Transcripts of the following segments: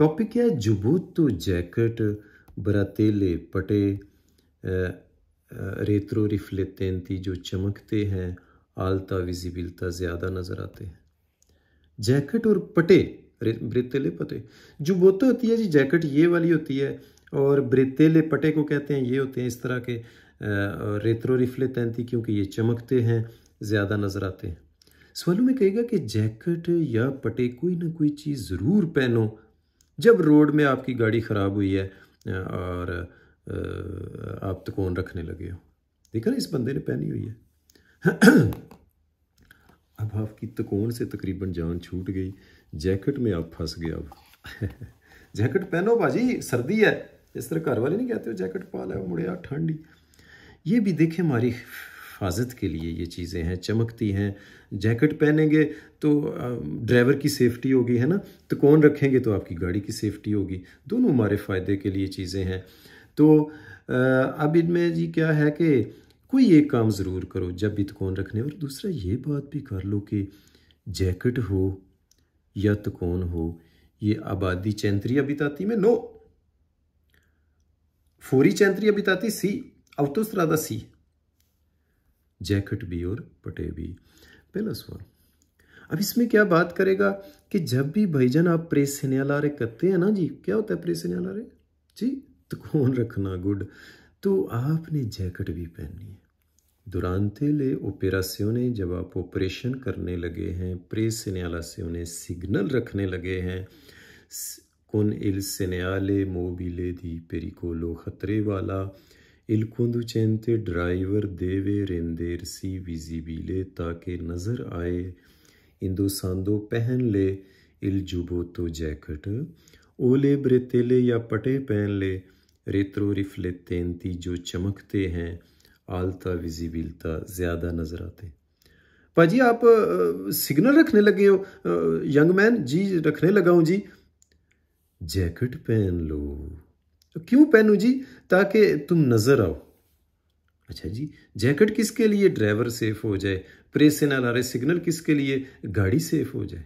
topic है जुबूतू jacket बरातेले पटे रेतरो रिफ्लेतेंती जो चमकते हैं आलता विजिबिलता ज़्यादा नज़र आते हैं जैकेट और पटे ब्रेतेले पटे जुबोतो होती है जी जैकेट ये वाली होती है और ब्रेतेले पटे को कहते हैं ये होते हैं इस तरह के रेतरो रिफ्ले तैंती क्योंकि ये चमकते हैं ज़्यादा नज़र आते हैं सवालों में कहेगा कि जैकेट या पटे कोई ना कोई चीज़ ज़रूर पहनो जब रोड में आपकी गाड़ी ख़राब हुई है और आप तकोन रखने लगे हो देखा ना इस बंदे ने पहनी हुई है अब आपकी तकोन से तकरीबन जान छूट गई जैकेट में आप फंस गए अब जैकेट पहनो भाजी सर्दी है इस तरह घर वाले नहीं कहते हो जैकेट पा लो मुड़े यार ठंडी ये भी देखे हमारी हिफाजत के लिए ये चीज़ें हैं चमकती हैं जैकेट पहनेंगे तो ड्राइवर की सेफ्टी होगी है ना तो कौन रखेंगे तो आपकी गाड़ी की सेफ्टी होगी दोनों हमारे फ़ायदे के लिए चीज़ें हैं तो अब इनमें जी क्या है कि कोई एक काम ज़रूर करो जब भी तकोन तो रखने और दूसरा ये बात भी कर लो कि जैकेट हो या तकोन तो हो ये आबादी चैंतरिया बिताती में नो फोरी चैंतरिया बिताती सी अवतोस्त्रादा सी जैकट भी और पटे भी पहला सवाल अब इसमें क्या बात करेगा कि जब भी भाईजन आप प्रेस से न्यालारे करते हैं ना जी क्या होता है प्रेस से जी तो कौन रखना गुड तो आपने जैकेट भी पहननी है दुरानते ले ओपेरासियोने जब आप ऑपरेशन करने लगे हैं से उन्हें सिग्नल रखने लगे हैं कौन इल सेनेले मोबिले दी पेरिकोलो खतरे वाला Il conducente driver deve rendersi visibile tache nazar aaye, indossando pehen le il giubbotto jacket, o le bretelle ya pate pehen le retro riflettenti जो चमकते हैं आलता विजिबिलता ज़्यादा नज़र आते पाजी आप सिग्नल रखने लगे हो यंग मैन जी रखने लगा हूँ जी जैकेट पहन लो तो क्यों पहनू जी ताकि तुम नजर आओ अच्छा जी जैकेट किसके लिए ड्राइवर सेफ हो जाए प्रेस से ना ला रहे सिग्नल किसके लिए गाड़ी सेफ हो जाए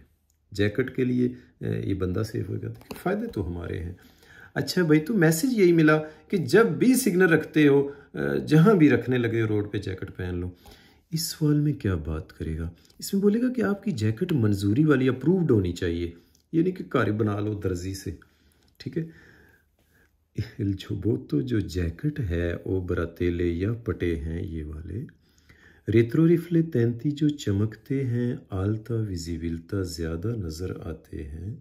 जैकेट के लिए ये बंदा सेफ होगा फ़ायदे तो हमारे हैं अच्छा भाई तो मैसेज यही मिला कि जब भी सिग्नल रखते हो जहाँ भी रखने लगे हो रोड पे जैकेट पहन लो इस सवाल में क्या बात करेगा इसमें बोलेगा कि आपकी जैकेट मंजूरी वाली अप्रूव्ड होनी चाहिए यानी कि कार्य बना लो दर्जी से ठीक है वो तो जो जैकेट है वो बरातेले या पटे हैं ये वाले रेत्रो रिफ्ले तैंती जो चमकते हैं आलता विजिबिलता ज़्यादा नज़र आते हैं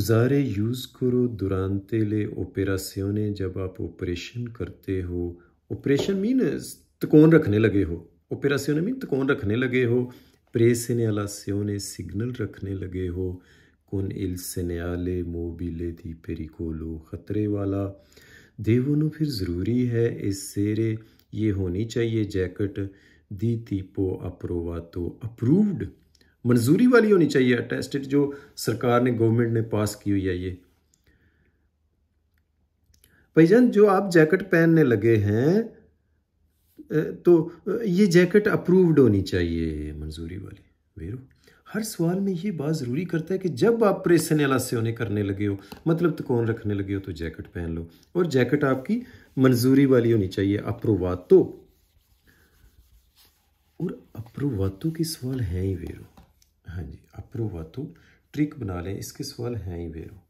उजारे यूज़ करो दुरानते ले ओपेरासियोने जब आप ऑपरेशन करते हो ऑपरेशन मीन तकोन रखने लगे हो ओपेरासियोने मीन तकोन रखने लगे हो प्रेसिने अलासियोने सिग्नल रखने लगे हो con il seneale mobile di pericolo ख़तरे वाला देवोनो फिर ज़रूरी है इस सेरे ये होनी चाहिए जैकेट दी तीपो अप्रोवातो अप्रूव्ड मंजूरी वाली होनी चाहिए अटेस्टेड जो सरकार ने गवर्नमेंट ने पास की हुई है ये भाईजान जो आप जैकेट पहनने लगे हैं तो ये जैकेट अप्रूव्ड होनी चाहिए मंजूरी वाली वेरू हर सवाल में ये बात ज़रूरी करता है कि जब आप प्रेसन एलास्योने करने लगे हो मतलब तकोन तो रखने लगे हो तो जैकेट पहन लो और जैकेट आपकी मंजूरी वाली होनी चाहिए अप्रोवातो और अप्रोवातो के सवाल हैं ही वेरो हाँ जी अप्रोवातो ट्रिक बना लें इसके सवाल हैं ही वेरो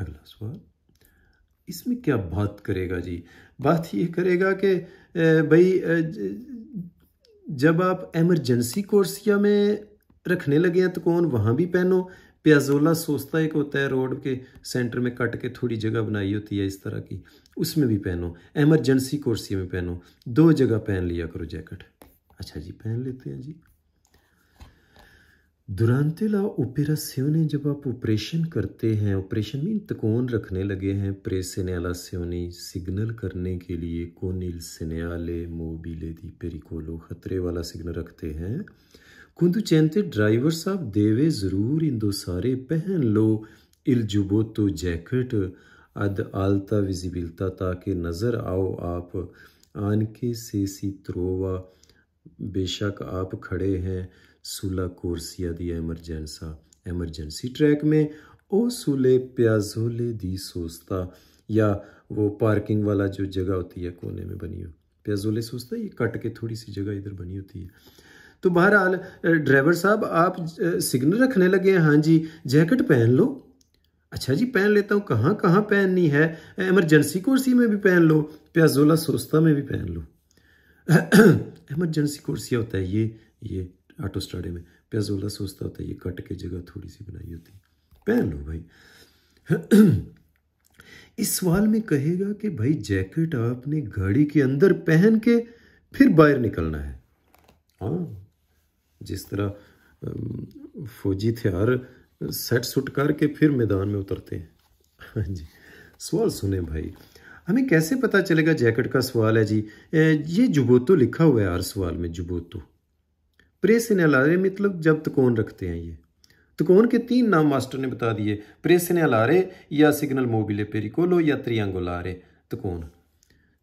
अगला सवाल इसमें क्या बात करेगा जी बात ये करेगा कि भाई जब आप एमरजेंसी कोर्सिया में रखने लगे हैं तो कौन वहाँ भी पहनो प्याजोला सोचता एक होता है रोड के सेंटर में कट के थोड़ी जगह बनाई होती है इस तरह की उसमें भी पहनो एमरजेंसी कोर्सिया में पहनो दो जगह पहन लिया करो जैकेट अच्छा जी पहन लेते हैं जी दुरानते ला ओपेरासियोने जब आप ऑपरेशन करते हैं ऑपरेशन में तकोन रखने लगे हैं प्रेसेनेलासियोने सिग्नल करने के लिए कोनिल सेनेले मोबिले दी पेरिकोलो खतरे वाला सिग्नल रखते हैं कुंतु चैनते ड्राइवर साहब देवे ज़रूर इन दो सारे पहन लो इल जुबो तो जैकेट अद आलता विजिबिलता ताकि नज़र आओ आप आन के से सी त्रोवा बेशक आप खड़े हैं sulla corsia दी एमरजेंसा एमरजेंसी ट्रैक में ओ सुले प्याजोले दी सोस्ता या वो पार्किंग वाला जो जगह होती है कोने में बनी हो प्याजोले सोस्ता ये कट के थोड़ी सी जगह इधर बनी होती है तो बहरहाल ड्राइवर साहब आप सिग्नल रखने लगे हैं हाँ जी जैकेट पहन लो अच्छा जी पहन लेता हूँ कहाँ कहाँ पहननी है एमरजेंसी कुर्सी में भी पहन लो प्याजोला सोस्ता में भी पहन लो एमरजेंसी कुर्सिया होता है ये ये आटो स्टाडे में प्याजोला सोचता होता है ये कट के जगह थोड़ी सी बनाई होती पहन लो भाई इस सवाल में कहेगा कि भाई जैकेट आपने घड़ी के अंदर पहन के फिर बाहर निकलना है हाँ जिस तरह फौजी हथियार सेट सुट करके फिर मैदान में उतरते हैं हाँ जी सवाल सुने भाई हमें कैसे पता चलेगा जैकेट का सवाल है जी ये जुबोतो लिखा हुआ है हर सवाल में जुबोतो प्रेसिनेलारे मतलब जब तकोन रखते हैं ये तकोन के तीन नाम मास्टर ने बता दिए प्रेसिनेलारे या सिग्नल मोबिले पेरिकोलो या त्रियांगोलारे तकोन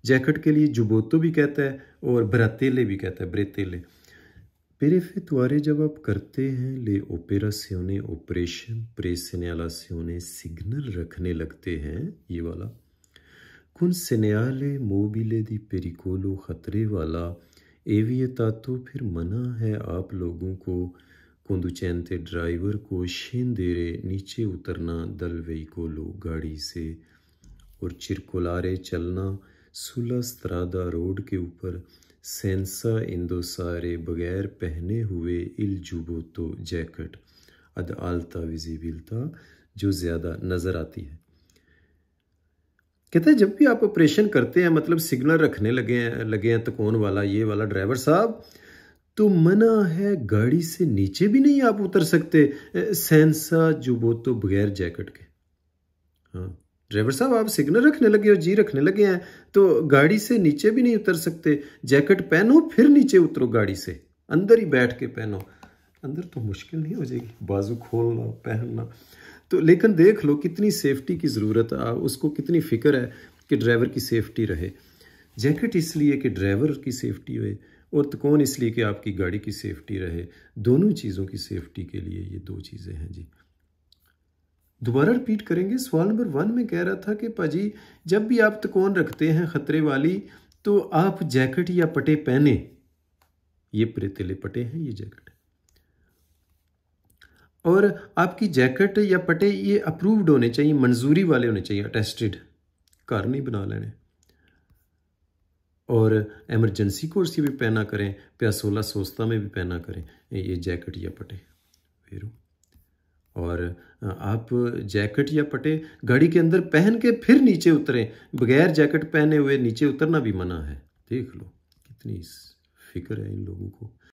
जैकेट के लिए जुबोतो भी कहता है और ब्रतेले भी कहता है ब्रेतेले पेरे पेरेफेतुआरे जब आप करते हैं ले ओपेरा सियोने ऑपरेशन प्रेसिनेला सियोने सिग्नल रखने लगते हैं ये वाला कुन सेनेले मोबिले दी पेरिकोलो खतरे वाला एवियता तो फिर मना है आप लोगों को कुंदुचैन ते ड्राइवर को शेंदेरे नीचे उतरना दलवई को लो गाड़ी से और चिरकुलारे चलना सुला स्त्रादा रोड के ऊपर सेंसा इंदोसारे बगैर पहने हुए इल तो जैकेट अद आलता विजिबिलता जो ज़्यादा नज़र आती है कहते हैं जब भी आप ऑपरेशन करते हैं मतलब सिग्नल रखने लगे हैं लगे हैं तो कौन वाला ये वाला ड्राइवर साहब तो मना है गाड़ी से नीचे भी नहीं आप उतर सकते सेंसा जुबो तो बगैर जैकेट के हाँ ड्राइवर साहब आप सिग्नल रखने लगे हो जी रखने लगे हैं तो गाड़ी से नीचे भी नहीं उतर सकते जैकेट पहनो फिर नीचे उतरो गाड़ी से अंदर ही बैठ के पहनो अंदर तो मुश्किल नहीं हो जाएगी बाजू खोलना पहनना तो लेकिन देख लो कितनी सेफ्टी की ज़रूरत है उसको कितनी फ़िक्र है कि ड्राइवर की सेफ्टी रहे जैकेट इसलिए कि ड्राइवर की सेफ्टी हो और तकोन इसलिए कि आपकी गाड़ी की सेफ्टी रहे दोनों चीज़ों की सेफ्टी के लिए ये दो चीज़ें हैं जी दोबारा रिपीट करेंगे सवाल नंबर वन में कह रहा था कि पाजी जब भी आप तकोन रखते हैं ख़तरे वाली तो आप जैकेट या पटे पहने ये प्रेतले पटे हैं ये जैकेट है और आपकी जैकेट या पटे ये अप्रूव्ड होने चाहिए मंजूरी वाले होने चाहिए अटेस्टेड घर नहीं बना लेने और एमरजेंसी कोर्स की भी पहना करें प्यासोला सोस्ता में भी पहना करें ये जैकेट या पटे फिर और आप जैकेट या पटे गाड़ी के अंदर पहन के फिर नीचे उतरें बगैर जैकेट पहने हुए नीचे उतरना भी मना है देख लो कितनी फिक्र है इन लोगों को